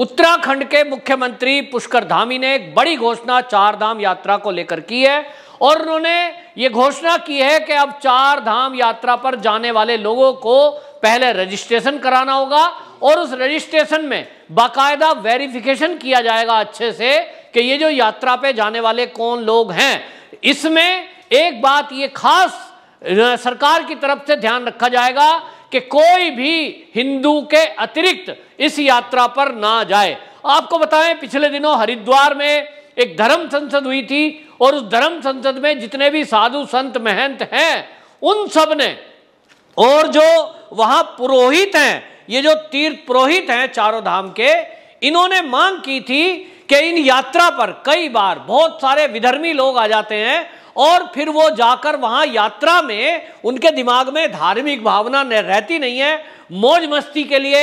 उत्तराखंड के मुख्यमंत्री पुष्कर धामी ने एक बड़ी घोषणा चार धाम यात्रा को लेकर की है और उन्होंने ये घोषणा की है कि अब चार धाम यात्रा पर जाने वाले लोगों को पहले रजिस्ट्रेशन कराना होगा और उस रजिस्ट्रेशन में बाकायदा वेरिफिकेशन किया जाएगा अच्छे से कि ये जो यात्रा पे जाने वाले कौन लोग हैं इसमें एक बात ये खास सरकार की तरफ से ध्यान रखा जाएगा कि कोई भी हिंदू के अतिरिक्त इस यात्रा पर ना जाए आपको बताएं पिछले दिनों हरिद्वार में एक धर्म संसद हुई थी और उस धर्म संसद में जितने भी साधु संत महंत हैं उन सब ने और जो वहां पुरोहित हैं ये जो तीर्थ पुरोहित हैं चारों धाम के इन्होंने मांग की थी कि इन यात्रा पर कई बार बहुत सारे विधर्मी लोग आ जाते हैं और फिर वो जाकर वहां यात्रा में उनके दिमाग में धार्मिक भावना रहती नहीं है मौज मस्ती के लिए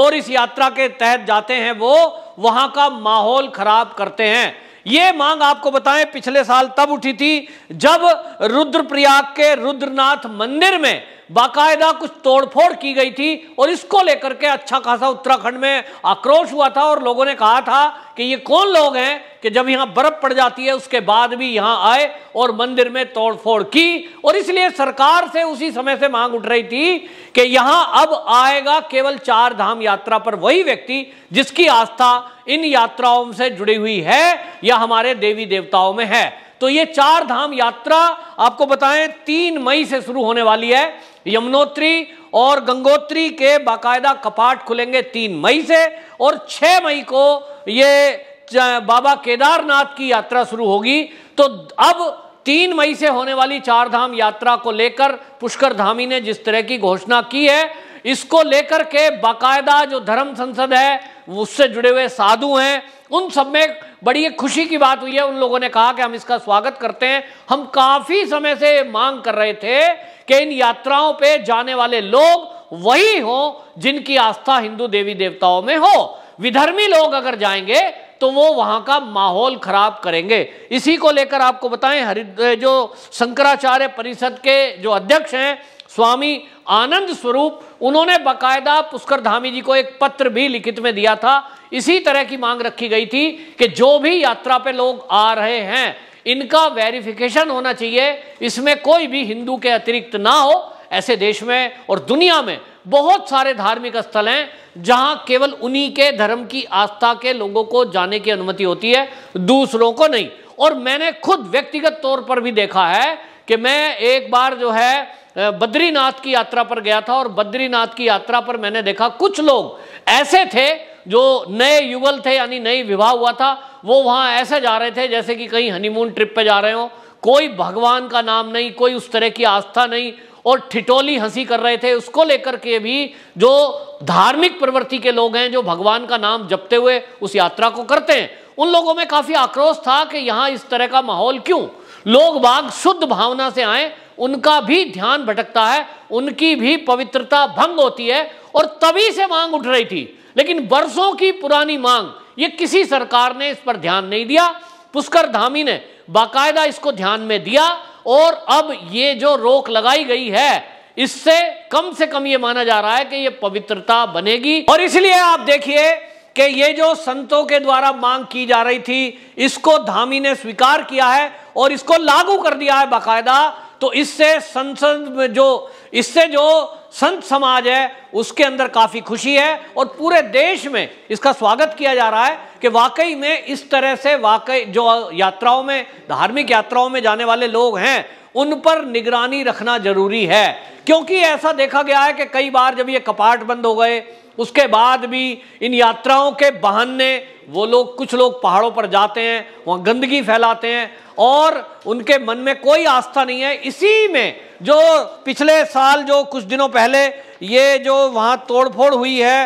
और इस यात्रा के तहत जाते हैं वो वहां का माहौल खराब करते हैं ये मांग आपको बताएं पिछले साल तब उठी थी जब रुद्रप्रयाग के रुद्रनाथ मंदिर में बाकायदा कुछ तोड़फोड़ की गई थी और इसको लेकर के अच्छा खासा उत्तराखंड में आक्रोश हुआ था और लोगों ने कहा था कि ये कौन लोग हैं कि जब यहाँ बर्फ पड़ जाती है उसके बाद भी यहाँ आए और मंदिर में तोड़फोड़ की और इसलिए सरकार से उसी समय से मांग उठ रही थी कि यहाँ अब आएगा केवल चार धाम यात्रा पर वही व्यक्ति जिसकी आस्था इन यात्राओं से जुड़ी हुई है या हमारे देवी देवताओं में है तो ये चार धाम यात्रा आपको बताएं तीन मई से शुरू होने वाली है यमुनोत्री और गंगोत्री के बाकायदा कपाट खुलेंगे तीन मई से और छह मई को ये बाबा केदारनाथ की यात्रा शुरू होगी तो अब तीन मई से होने वाली चार धाम यात्रा को लेकर पुष्कर धामी ने जिस तरह की घोषणा की है इसको लेकर के बाकायदा जो धर्म संसद है उससे जुड़े हुए साधु हैं उन सब में बड़ी एक खुशी की बात हुई है उन लोगों ने कहा कि हम इसका स्वागत करते हैं हम काफ़ी समय से मांग कर रहे थे कि इन यात्राओं पे जाने वाले लोग वही हो जिनकी आस्था हिंदू देवी देवताओं में हो विधर्मी लोग अगर जाएंगे तो वो वहाँ का माहौल खराब करेंगे इसी को लेकर आपको बताएं हरि जो शंकराचार्य परिषद के जो अध्यक्ष हैं स्वामी आनंद स्वरूप उन्होंने बकायदा पुष्कर धामी जी को एक पत्र भी लिखित में दिया था इसी तरह की मांग रखी गई थी कि जो भी यात्रा पे लोग आ रहे हैं इनका वेरिफिकेशन होना चाहिए इसमें कोई भी हिंदू के अतिरिक्त ना हो ऐसे देश में और दुनिया में बहुत सारे धार्मिक स्थल हैं जहां केवल उन्हीं के धर्म की आस्था के लोगों को जाने की अनुमति होती है दूसरों को नहीं और मैंने खुद व्यक्तिगत तौर पर भी देखा है कि मैं एक बार जो है बद्रीनाथ की यात्रा पर गया था और बद्रीनाथ की यात्रा पर मैंने देखा कुछ लोग ऐसे थे जो नए युगल थे यानी नई विवाह हुआ था वो वहां ऐसे जा रहे थे जैसे कि कहीं हनीमून ट्रिप पे जा रहे हो कोई भगवान का नाम नहीं कोई उस तरह की आस्था नहीं और ठिटोली हंसी कर रहे थे उसको लेकर के भी जो धार्मिक प्रवृत्ति के लोग हैं जो भगवान का नाम जपते हुए उस यात्रा को करते हैं उन लोगों में काफ़ी आक्रोश था कि यहां इस तरह का माहौल क्यों लोग बाग शुद्ध भावना से आए उनका भी ध्यान भटकता है उनकी भी पवित्रता भंग होती है और तभी से मांग उठ रही थी लेकिन बरसों की पुरानी मांग ये किसी सरकार ने इस पर ध्यान नहीं दिया पुष्कर धामी ने बाकायदा इसको ध्यान में दिया और अब ये जो रोक लगाई गई है इससे कम से कम ये माना जा रहा है कि ये पवित्रता बनेगी और इसलिए आप देखिए कि ये जो संतों के द्वारा मांग की जा रही थी इसको धामी ने स्वीकार किया है और इसको लागू कर दिया है बाकायदा तो इससे संसद में जो इससे जो संत समाज है उसके अंदर काफ़ी खुशी है और पूरे देश में इसका स्वागत किया जा रहा है कि वाकई में इस तरह से वाकई जो यात्राओं में धार्मिक यात्राओं में जाने वाले लोग हैं उन पर निगरानी रखना जरूरी है क्योंकि ऐसा देखा गया है कि कई बार जब ये कपाट बंद हो गए उसके बाद भी इन यात्राओं के बहाने वो लोग कुछ लोग पहाड़ों पर जाते हैं वहाँ गंदगी फैलाते हैं और उनके मन में कोई आस्था नहीं है इसी में जो पिछले साल जो कुछ दिनों पहले ये जो वहाँ तोड़फोड़ हुई है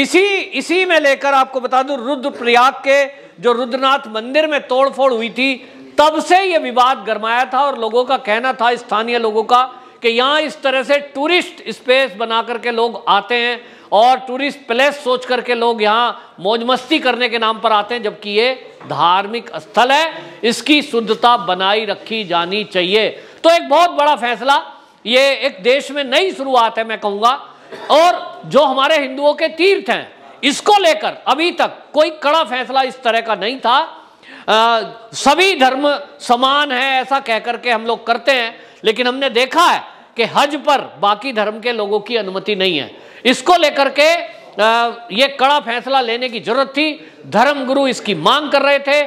इसी इसी में लेकर आपको बता दूं रुद्रप्रयाग के जो रुद्रनाथ मंदिर में तोड़फोड़ हुई थी तब से ये विवाद गरमाया था और लोगों का कहना था स्थानीय लोगों का कि यहाँ इस तरह से टूरिस्ट स्पेस बना करके लोग आते हैं और टूरिस्ट प्लेस सोच करके लोग यहाँ मौज मस्ती करने के नाम पर आते हैं जबकि ये धार्मिक स्थल है इसकी शुद्धता बनाई रखी जानी चाहिए तो एक बहुत बड़ा फैसला ये एक देश में नई शुरुआत है मैं कहूँगा और जो हमारे हिंदुओं के तीर्थ हैं इसको लेकर अभी तक कोई कड़ा फैसला इस तरह का नहीं था आ, सभी धर्म समान है ऐसा कहकर के हम लोग करते हैं लेकिन हमने देखा है कि हज पर बाकी धर्म के लोगों की अनुमति नहीं है इसको लेकर के ये कड़ा फैसला लेने की जरूरत थी धर्म गुरु इसकी मांग कर रहे थे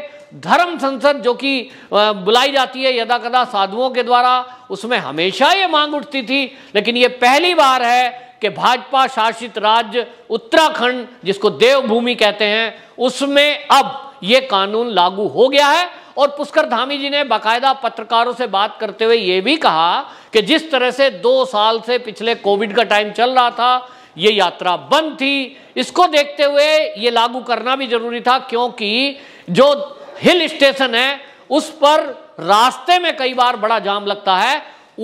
धर्म संसद जो कि बुलाई जाती है यदा कदा साधुओं के द्वारा उसमें हमेशा ये मांग उठती थी लेकिन ये पहली बार है कि भाजपा शासित राज्य उत्तराखंड जिसको देवभूमि कहते हैं उसमें अब यह कानून लागू हो गया है और पुष्कर धामी जी ने बाकायदा पत्रकारों से बात करते हुए यह भी कहा कि जिस तरह से दो साल से पिछले कोविड का टाइम चल रहा था ये यात्रा बंद थी इसको देखते हुए ये लागू करना भी जरूरी था क्योंकि जो हिल स्टेशन है उस पर रास्ते में कई बार बड़ा जाम लगता है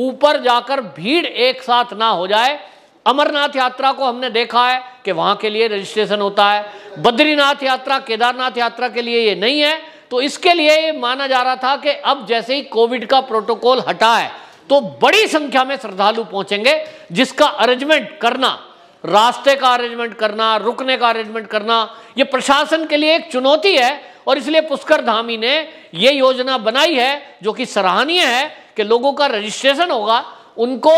ऊपर जाकर भीड़ एक साथ ना हो जाए अमरनाथ यात्रा को हमने देखा है कि वहां के लिए रजिस्ट्रेशन होता है बद्रीनाथ यात्रा केदारनाथ यात्रा के लिए ये नहीं है तो इसके लिए ये माना जा रहा था कि अब जैसे ही कोविड का प्रोटोकॉल हटा है तो बड़ी संख्या में श्रद्धालु पहुंचेंगे जिसका अरेंजमेंट करना रास्ते का अरेंजमेंट करना रुकने का अरेंजमेंट करना यह प्रशासन के लिए एक चुनौती है और इसलिए पुष्कर धामी ने यह योजना बनाई है जो कि सराहनीय है कि लोगों का रजिस्ट्रेशन होगा उनको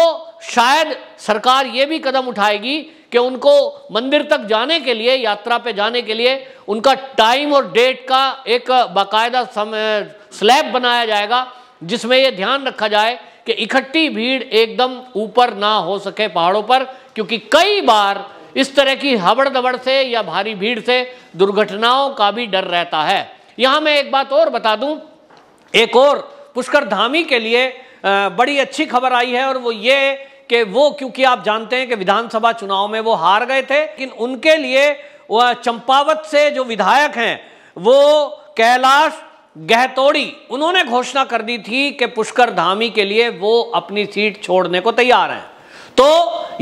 शायद सरकार ये भी कदम उठाएगी कि उनको मंदिर तक जाने के लिए यात्रा पे जाने के लिए उनका टाइम और डेट का एक बाकायदा स्लैब बनाया जाएगा जिसमें ये ध्यान रखा जाए कि इकट्ठी भीड़ एकदम ऊपर ना हो सके पहाड़ों पर क्योंकि कई बार इस तरह की हबड़ दबड़ से या भारी भीड़ से दुर्घटनाओं का भी डर रहता है यहां मैं एक बात और बता दूं एक और पुष्कर धामी के लिए बड़ी अच्छी खबर आई है और वो ये कि वो क्योंकि आप जानते हैं कि विधानसभा चुनाव में वो हार गए थे लेकिन उनके लिए चंपावत से जो विधायक हैं वो कैलाश गहतोड़ी उन्होंने घोषणा कर दी थी कि पुष्कर धामी के लिए वो अपनी सीट छोड़ने को तैयार हैं तो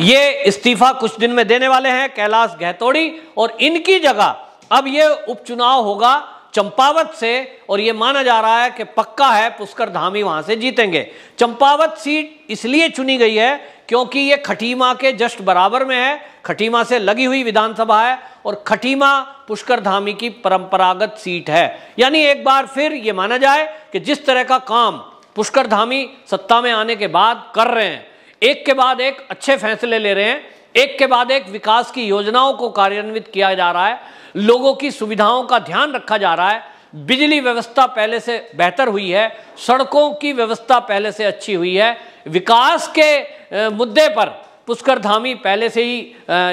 ये इस्तीफा कुछ दिन में देने वाले हैं कैलाश गहतोड़ी और इनकी जगह अब ये उपचुनाव होगा चंपावत से और ये माना जा रहा है कि पक्का है पुष्कर धामी वहां से जीतेंगे चंपावत सीट इसलिए चुनी गई है क्योंकि ये खटीमा के जस्ट बराबर में है खटीमा से लगी हुई विधानसभा है और खटीमा पुष्कर धामी की परंपरागत सीट है यानी एक बार फिर ये माना जाए कि जिस तरह का काम पुष्कर धामी सत्ता में आने के बाद कर रहे हैं एक के बाद एक अच्छे फैसले ले रहे हैं एक के बाद एक विकास की योजनाओं को कार्यान्वित किया जा रहा है लोगों की सुविधाओं का ध्यान रखा जा रहा है बिजली व्यवस्था पहले से बेहतर हुई है सड़कों की व्यवस्था पहले से अच्छी हुई है विकास के मुद्दे पर पुष्कर धामी पहले से ही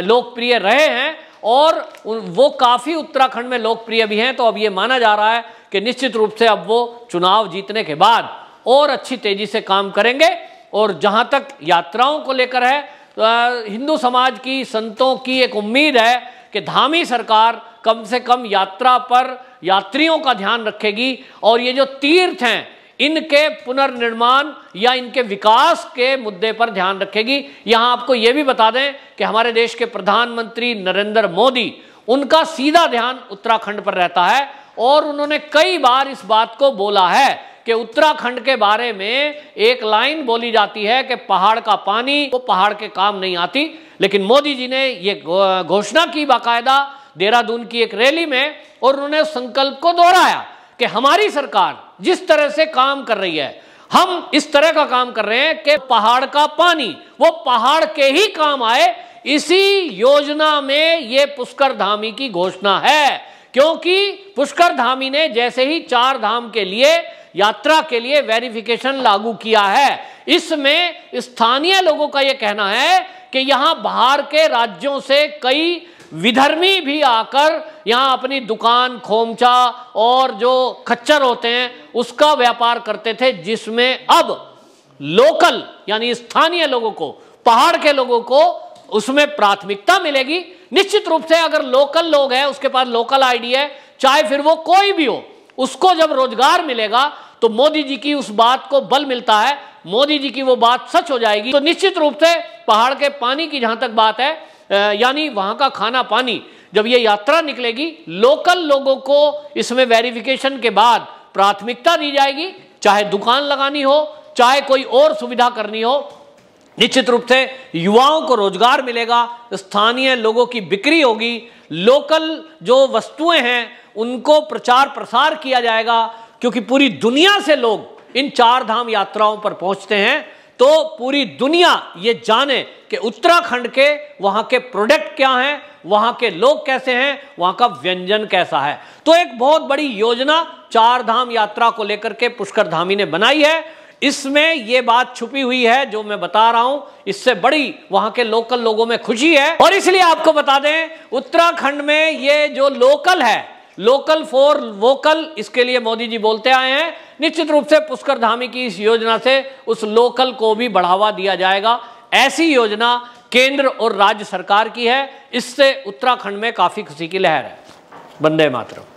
लोकप्रिय रहे हैं और वो काफ़ी उत्तराखंड में लोकप्रिय भी हैं तो अब ये माना जा रहा है कि निश्चित रूप से अब वो चुनाव जीतने के बाद और अच्छी तेजी से काम करेंगे और जहां तक यात्राओं को लेकर है तो हिंदू समाज की संतों की एक उम्मीद है कि धामी सरकार कम से कम यात्रा पर यात्रियों का ध्यान रखेगी और ये जो तीर्थ हैं इनके पुनर्निर्माण या इनके विकास के मुद्दे पर ध्यान रखेगी यहाँ आपको ये भी बता दें कि हमारे देश के प्रधानमंत्री नरेंद्र मोदी उनका सीधा ध्यान उत्तराखंड पर रहता है और उन्होंने कई बार इस बात को बोला है कि उत्तराखंड के बारे में एक लाइन बोली जाती है कि पहाड़ का पानी वो पहाड़ के काम नहीं आती लेकिन मोदी जी ने ये घोषणा की बाकायदा देहरादून की एक रैली में और उन्होंने संकल्प को दोहराया कि हमारी सरकार जिस तरह से काम कर रही है हम इस तरह का काम कर रहे हैं कि पहाड़ का पानी वो पहाड़ के ही काम आए इसी योजना में ये पुष्कर धामी की घोषणा है क्योंकि पुष्कर धामी ने जैसे ही चार धाम के लिए यात्रा के लिए वेरिफिकेशन लागू किया है इसमें स्थानीय लोगों का यह कहना है कि यहां बाहर के राज्यों से कई विधर्मी भी आकर यहां अपनी दुकान खोमचा और जो खच्चर होते हैं उसका व्यापार करते थे जिसमें अब लोकल यानी स्थानीय लोगों को पहाड़ के लोगों को उसमें प्राथमिकता मिलेगी निश्चित रूप से अगर लोकल लोग हैं उसके पास लोकल आईडी है चाहे फिर वो कोई भी हो उसको जब रोजगार मिलेगा तो मोदी जी की उस बात को बल मिलता है मोदी जी की वो बात सच हो जाएगी तो निश्चित रूप से पहाड़ के पानी की जहां तक बात है यानी वहां का खाना पानी जब ये यात्रा निकलेगी लोकल लोगों को इसमें वेरिफिकेशन के बाद प्राथमिकता दी जाएगी चाहे दुकान लगानी हो चाहे कोई और सुविधा करनी हो निश्चित रूप से युवाओं को रोजगार मिलेगा स्थानीय लोगों की बिक्री होगी लोकल जो वस्तुएं हैं उनको प्रचार प्रसार किया जाएगा क्योंकि पूरी दुनिया से लोग इन चार धाम यात्राओं पर पहुंचते हैं तो पूरी दुनिया ये जाने कि उत्तराखंड के वहां के प्रोडक्ट क्या हैं वहां के लोग कैसे हैं वहां का व्यंजन कैसा है तो एक बहुत बड़ी योजना चार धाम यात्रा को लेकर के पुष्कर धामी ने बनाई है इसमें ये बात छुपी हुई है जो मैं बता रहा हूं इससे बड़ी वहां के लोकल लोगों में खुशी है और इसलिए आपको बता दें उत्तराखंड में ये जो लोकल है लोकल फॉर वोकल इसके लिए मोदी जी बोलते आए हैं निश्चित रूप से पुष्कर धामी की इस योजना से उस लोकल को भी बढ़ावा दिया जाएगा ऐसी योजना केंद्र और राज्य सरकार की है इससे उत्तराखंड में काफ़ी खुशी की लहर है बंदे मातरम